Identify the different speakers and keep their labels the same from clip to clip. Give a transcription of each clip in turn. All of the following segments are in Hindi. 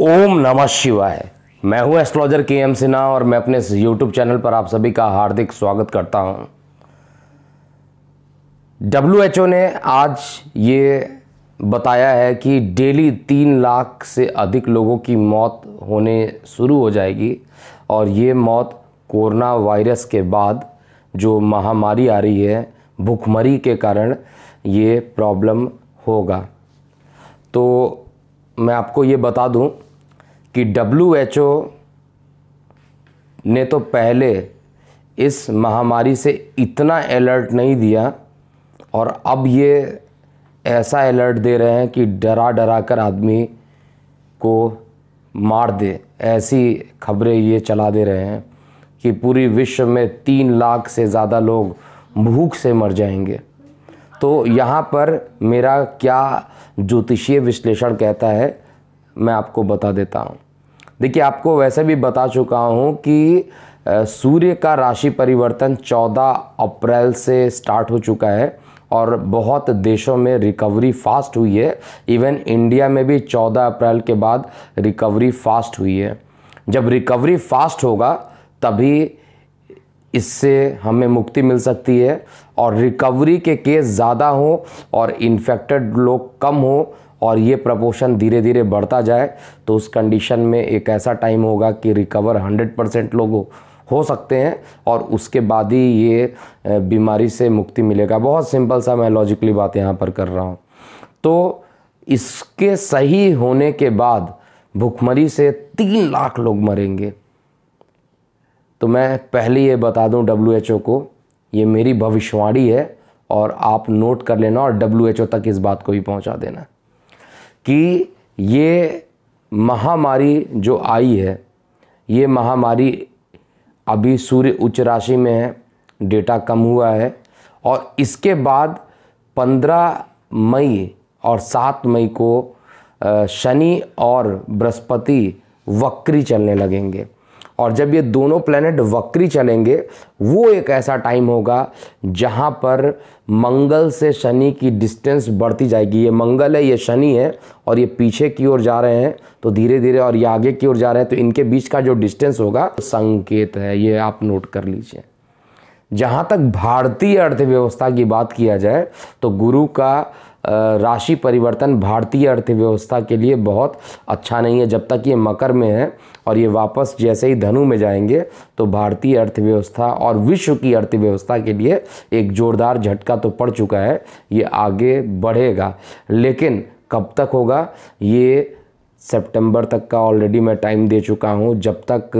Speaker 1: ओम नमः शिवाय मैं हूं एस्ट्रोलॉजर के एम सिन्हा और मैं अपने यूट्यूब चैनल पर आप सभी का हार्दिक स्वागत करता हूं डब्ल्यू ने आज ये बताया है कि डेली तीन लाख से अधिक लोगों की मौत होने शुरू हो जाएगी और ये मौत कोरोना वायरस के बाद जो महामारी आ रही है भुखमरी के कारण ये प्रॉब्लम होगा तो मैं आपको ये बता दूं कि डब्ल्यू ने तो पहले इस महामारी से इतना अलर्ट नहीं दिया और अब ये ऐसा अलर्ट दे रहे हैं कि डरा डरा कर आदमी को मार दे ऐसी खबरें ये चला दे रहे हैं कि पूरी विश्व में तीन लाख से ज़्यादा लोग भूख से मर जाएंगे तो यहाँ पर मेरा क्या ज्योतिषीय विश्लेषण कहता है मैं आपको बता देता हूँ देखिए आपको वैसे भी बता चुका हूँ कि सूर्य का राशि परिवर्तन 14 अप्रैल से स्टार्ट हो चुका है और बहुत देशों में रिकवरी फास्ट हुई है इवन इंडिया में भी 14 अप्रैल के बाद रिकवरी फास्ट हुई है जब रिकवरी फास्ट होगा तभी इससे हमें मुक्ति मिल सकती है और रिकवरी के केस ज़्यादा हों और इन्फेक्टेड लोग कम हों और ये प्रपोशन धीरे धीरे बढ़ता जाए तो उस कंडीशन में एक ऐसा टाइम होगा कि रिकवर हंड्रेड परसेंट लोग हो सकते हैं और उसके बाद ही ये बीमारी से मुक्ति मिलेगा बहुत सिंपल सा मैं लॉजिकली बात यहाँ पर कर रहा हूँ तो इसके सही होने के बाद भुखमरी से तीन लाख लोग मरेंगे तो मैं पहले ये बता दूं डब्ल्यू को ये मेरी भविष्यवाणी है और आप नोट कर लेना और डब्ल्यू तक इस बात को भी पहुंचा देना कि ये महामारी जो आई है ये महामारी अभी सूर्य उच्च राशि में है डेटा कम हुआ है और इसके बाद 15 मई और 7 मई को शनि और बृहस्पति वक्री चलने लगेंगे और जब ये दोनों प्लैनेट वक्री चलेंगे वो एक ऐसा टाइम होगा जहाँ पर मंगल से शनि की डिस्टेंस बढ़ती जाएगी ये मंगल है ये शनि है और ये पीछे की ओर जा रहे हैं तो धीरे धीरे और ये आगे की ओर जा रहे हैं तो इनके बीच का जो डिस्टेंस होगा संकेत है ये आप नोट कर लीजिए जहाँ तक भारतीय अर्थव्यवस्था की बात किया जाए तो गुरु का राशि परिवर्तन भारतीय अर्थव्यवस्था के लिए बहुत अच्छा नहीं है जब तक ये मकर में है और ये वापस जैसे ही धनु में जाएंगे तो भारतीय अर्थव्यवस्था और विश्व की अर्थव्यवस्था के लिए एक जोरदार झटका तो पड़ चुका है ये आगे बढ़ेगा लेकिन कब तक होगा ये सितंबर तक का ऑलरेडी मैं टाइम दे चुका हूँ जब तक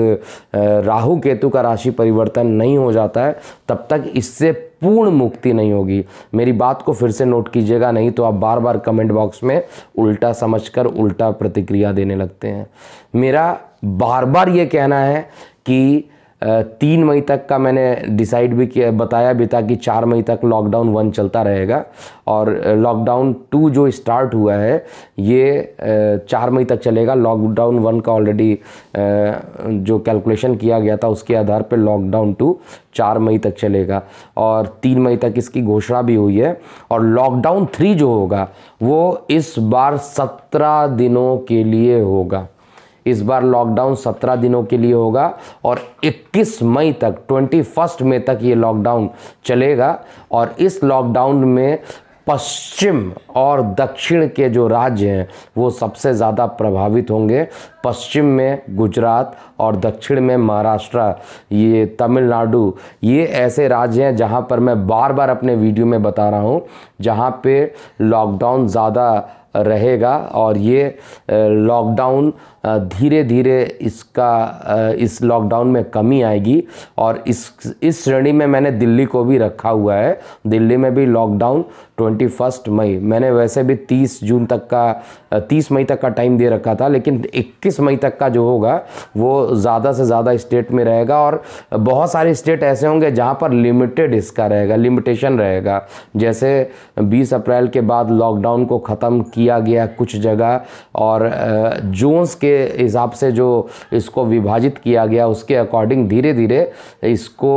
Speaker 1: राहु केतु का राशि परिवर्तन नहीं हो जाता है तब तक इससे पूर्ण मुक्ति नहीं होगी मेरी बात को फिर से नोट कीजिएगा नहीं तो आप बार बार कमेंट बॉक्स में उल्टा समझकर उल्टा प्रतिक्रिया देने लगते हैं मेरा बार बार ये कहना है कि तीन मई तक का मैंने डिसाइड भी किया बताया भी था कि चार मई तक लॉकडाउन वन चलता रहेगा और लॉकडाउन टू जो स्टार्ट हुआ है ये चार मई तक चलेगा लॉकडाउन वन का ऑलरेडी जो कैलकुलेशन किया गया था उसके आधार पर लॉकडाउन टू चार मई तक चलेगा और तीन मई तक इसकी घोषणा भी हुई है और लॉकडाउन थ्री जो होगा वो इस बार सत्रह दिनों के लिए होगा इस बार लॉकडाउन 17 दिनों के लिए होगा और 21 मई तक ट्वेंटी फर्स्ट मई तक ये लॉकडाउन चलेगा और इस लॉकडाउन में पश्चिम और दक्षिण के जो राज्य हैं वो सबसे ज़्यादा प्रभावित होंगे पश्चिम में गुजरात और दक्षिण में महाराष्ट्र ये तमिलनाडु ये ऐसे राज्य हैं जहाँ पर मैं बार बार अपने वीडियो में बता रहा हूँ जहाँ पे लॉकडाउन ज़्यादा रहेगा और ये लॉकडाउन धीरे धीरे इसका इस लॉकडाउन में कमी आएगी और इस इस श्रेणी में मैंने दिल्ली को भी रखा हुआ है दिल्ली में भी लॉकडाउन ट्वेंटी फर्स्ट मई मैंने वैसे भी तीस जून तक का तीस मई तक का टाइम दे रखा था लेकिन इक्कीस मई तक का जो होगा वो ज़्यादा से ज़्यादा स्टेट में रहेगा और बहुत सारे स्टेट ऐसे होंगे जहाँ पर लिमिटेड इसका रहेगा लिमिटेशन रहेगा जैसे बीस अप्रैल के बाद लॉकडाउन को ख़त्म किया गया कुछ जगह और जोन्स के हिसाब से जो इसको विभाजित किया गया उसके अकॉर्डिंग धीरे धीरे इसको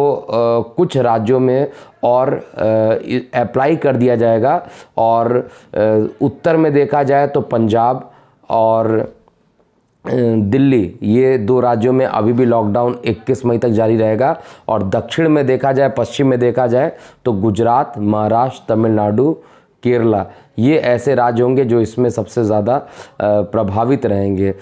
Speaker 1: कुछ राज्यों में और अप्लाई कर दिया जाएगा और उत्तर में देखा जाए तो पंजाब और दिल्ली ये दो राज्यों में अभी भी लॉकडाउन 21 मई तक जारी रहेगा और दक्षिण में देखा जाए पश्चिम में देखा जाए तो गुजरात महाराष्ट्र तमिलनाडु केरला ये ऐसे राज्य होंगे जो इसमें सबसे ज़्यादा प्रभावित रहेंगे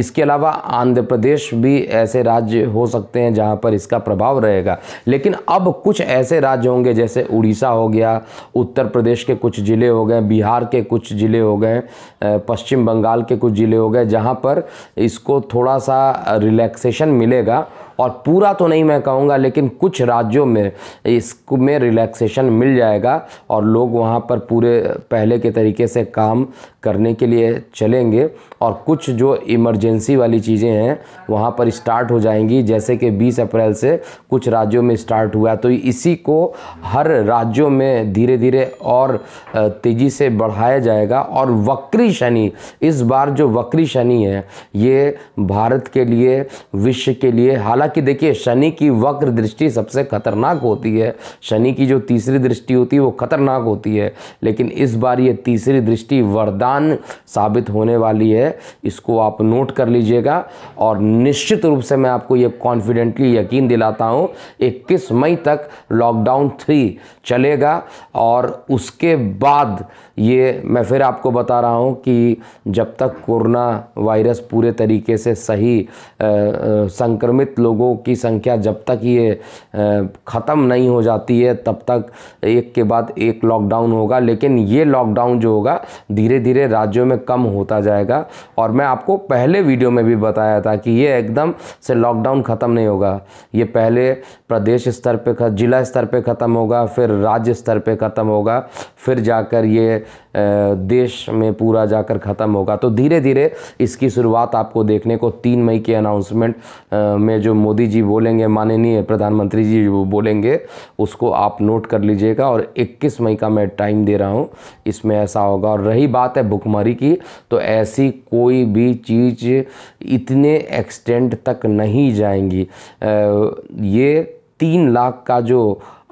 Speaker 1: इसके अलावा आंध्र प्रदेश भी ऐसे राज्य हो सकते हैं जहाँ पर इसका प्रभाव रहेगा लेकिन अब कुछ ऐसे राज्य होंगे जैसे उड़ीसा हो गया उत्तर प्रदेश के कुछ ज़िले हो गए बिहार के कुछ ज़िले हो गए पश्चिम बंगाल के कुछ ज़िले हो गए जहाँ पर इसको थोड़ा सा रिलैक्सेशन मिलेगा और पूरा तो नहीं मैं कहूँगा लेकिन कुछ राज्यों में इसको में रिलैक्सेशन मिल जाएगा और लोग वहाँ पर पूरे पहले के तरीके से काम करने के लिए चलेंगे और कुछ जो इमरजेंसी वाली चीज़ें हैं वहाँ पर स्टार्ट हो जाएंगी जैसे कि 20 अप्रैल से कुछ राज्यों में स्टार्ट हुआ तो इसी को हर राज्यों में धीरे धीरे और तेज़ी से बढ़ाया जाएगा और वक्री शनि इस बार जो वक्री शनि है ये भारत के लिए विश्व के लिए हालांकि हालांकि देखिए शनि की वक्र दृष्टि सबसे खतरनाक होती है शनि की जो तीसरी दृष्टि होती है वो खतरनाक होती है लेकिन इस बार ये तीसरी दृष्टि वरदान साबित होने वाली है इसको आप नोट कर लीजिएगा और निश्चित रूप से मैं आपको ये कॉन्फिडेंटली यकीन दिलाता हूँ इक्कीस मई तक लॉकडाउन थ्री चलेगा और उसके बाद ये मैं फिर आपको बता रहा हूँ कि जब तक कोरोना वायरस पूरे तरीके से सही संक्रमित लोग लोगों की संख्या जब तक ये ख़त्म नहीं हो जाती है तब तक एक के बाद एक लॉकडाउन होगा लेकिन ये लॉकडाउन जो होगा धीरे धीरे राज्यों में कम होता जाएगा और मैं आपको पहले वीडियो में भी बताया था कि ये एकदम से लॉकडाउन ख़त्म नहीं होगा ये पहले प्रदेश स्तर पर जिला स्तर पर ख़त्म होगा फिर राज्य स्तर पर ख़त्म होगा फिर जाकर ये देश में पूरा जाकर ख़त्म होगा तो धीरे धीरे इसकी शुरुआत आपको देखने को तीन मई के अनाउंसमेंट में जो मोदी जी बोलेंगे माननीय प्रधानमंत्री जी वो बोलेंगे उसको आप नोट कर लीजिएगा और 21 मई का मैं टाइम दे रहा हूँ इसमें ऐसा होगा और रही बात है भुखमरी की तो ऐसी कोई भी चीज़ इतने एक्सटेंट तक नहीं जाएंगी ये तीन लाख का जो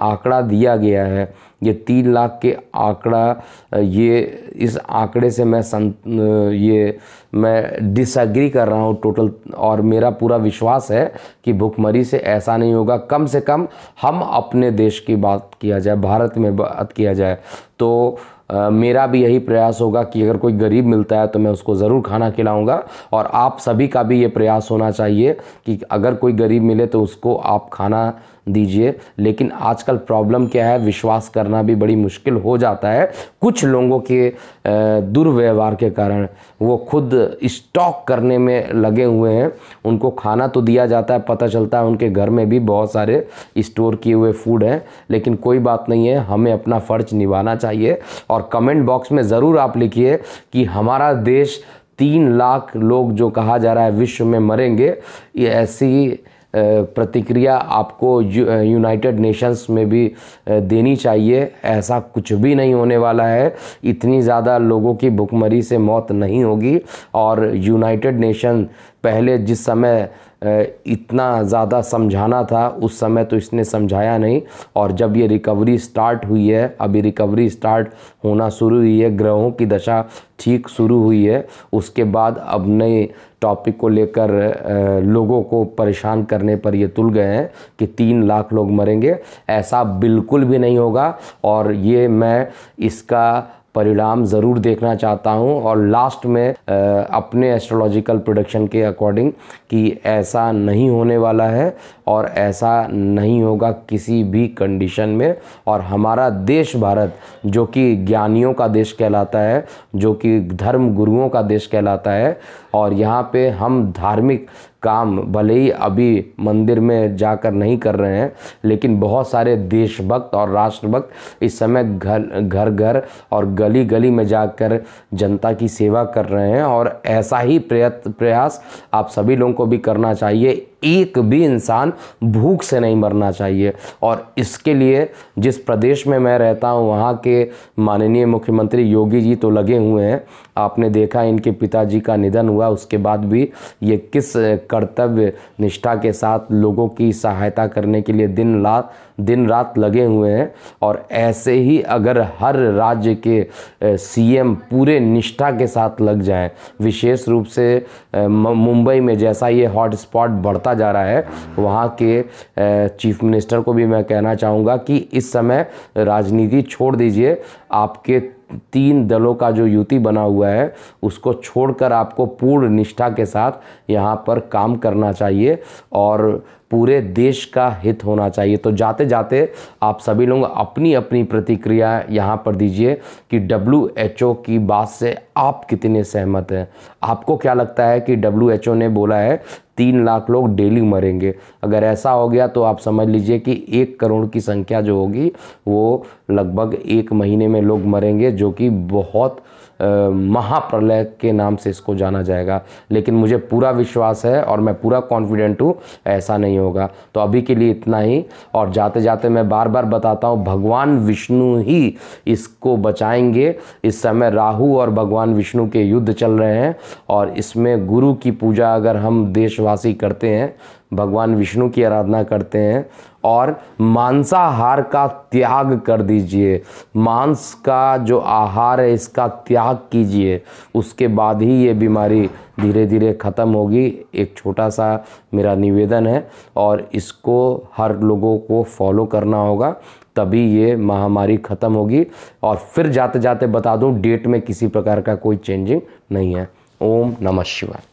Speaker 1: आंकड़ा दिया गया है ये तीन लाख के आंकड़ा ये इस आंकड़े से मैं सं ये मैं डिसग्री कर रहा हूँ टोटल और मेरा पूरा विश्वास है कि भुखमरी से ऐसा नहीं होगा कम से कम हम अपने देश की बात किया जाए भारत में बात किया जाए तो Uh, मेरा भी यही प्रयास होगा कि अगर कोई गरीब मिलता है तो मैं उसको ज़रूर खाना खिलाऊंगा और आप सभी का भी ये प्रयास होना चाहिए कि अगर कोई गरीब मिले तो उसको आप खाना दीजिए लेकिन आजकल प्रॉब्लम क्या है विश्वास करना भी बड़ी मुश्किल हो जाता है कुछ लोगों के दुर्व्यवहार के कारण वो खुद स्टॉक करने में लगे हुए हैं उनको खाना तो दिया जाता है पता चलता है उनके घर में भी बहुत सारे स्टोर किए हुए फूड हैं लेकिन कोई बात नहीं है हमें अपना फ़र्ज निभाना चाहिए और कमेंट बॉक्स में ज़रूर आप लिखिए कि हमारा देश तीन लाख लोग जो कहा जा रहा है विश्व में मरेंगे ये ऐसी प्रतिक्रिया आपको यूनाइटेड नेशंस में भी देनी चाहिए ऐसा कुछ भी नहीं होने वाला है इतनी ज़्यादा लोगों की भुखमरी से मौत नहीं होगी और यूनाइटेड नेशन पहले जिस समय इतना ज़्यादा समझाना था उस समय तो इसने समझाया नहीं और जब ये रिकवरी स्टार्ट हुई है अभी रिकवरी स्टार्ट होना शुरू हुई है ग्रहों की दशा ठीक शुरू हुई है उसके बाद अब नए टॉपिक को लेकर लोगों को परेशान करने पर ये तुल गए हैं कि तीन लाख लोग मरेंगे ऐसा बिल्कुल भी नहीं होगा और ये मैं इसका परिणाम ज़रूर देखना चाहता हूँ और लास्ट में अपने एस्ट्रोलॉजिकल प्रोडक्शन के अकॉर्डिंग कि ऐसा नहीं होने वाला है और ऐसा नहीं होगा किसी भी कंडीशन में और हमारा देश भारत जो कि ज्ञानियों का देश कहलाता है जो कि धर्म गुरुओं का देश कहलाता है और यहाँ पे हम धार्मिक काम भले ही अभी मंदिर में जाकर नहीं कर रहे हैं लेकिन बहुत सारे देशभक्त और राष्ट्रभक्त इस समय घर घर घर और गली गली में जाकर जनता की सेवा कर रहे हैं और ऐसा ही प्रयत्न प्रयास आप सभी लोगों को भी करना चाहिए एक भी इंसान भूख से नहीं मरना चाहिए और इसके लिए जिस प्रदेश में मैं रहता हूँ वहाँ के माननीय मुख्यमंत्री योगी जी तो लगे हुए हैं आपने देखा इनके पिताजी का निधन हुआ उसके बाद भी ये किस कर्तव्य निष्ठा के साथ लोगों की सहायता करने के लिए दिन रात दिन रात लगे हुए हैं और ऐसे ही अगर हर राज्य के सीएम पूरे निष्ठा के साथ लग जाएं विशेष रूप से मुंबई में जैसा ये हॉटस्पॉट बढ़ता जा रहा है वहाँ के चीफ मिनिस्टर को भी मैं कहना चाहूँगा कि इस समय राजनीति छोड़ दीजिए आपके तीन दलों का जो युति बना हुआ है उसको छोड़कर आपको पूर्ण निष्ठा के साथ यहाँ पर काम करना चाहिए और पूरे देश का हित होना चाहिए तो जाते जाते आप सभी लोग अपनी अपनी प्रतिक्रिया यहाँ पर दीजिए कि डब्ल्यू की बात से आप कितने सहमत हैं आपको क्या लगता है कि डब्ल्यू ने बोला है तीन लाख लोग डेली मरेंगे अगर ऐसा हो गया तो आप समझ लीजिए कि एक करोड़ की संख्या जो होगी वो लगभग एक महीने में लोग मरेंगे जो कि बहुत महाप्रलय के नाम से इसको जाना जाएगा लेकिन मुझे पूरा विश्वास है और मैं पूरा कॉन्फिडेंट हूँ ऐसा नहीं होगा तो अभी के लिए इतना ही और जाते जाते मैं बार बार बताता हूँ भगवान विष्णु ही इसको बचाएंगे इस समय राहु और भगवान विष्णु के युद्ध चल रहे हैं और इसमें गुरु की पूजा अगर हम देशवासी करते हैं भगवान विष्णु की आराधना करते हैं और मांसाहार का त्याग कर दीजिए मांस का जो आहार है इसका त्याग कीजिए उसके बाद ही ये बीमारी धीरे धीरे ख़त्म होगी एक छोटा सा मेरा निवेदन है और इसको हर लोगों को फॉलो करना होगा तभी ये महामारी ख़त्म होगी और फिर जाते जाते बता दूं डेट में किसी प्रकार का कोई चेंजिंग नहीं है ओम नमः शिवाय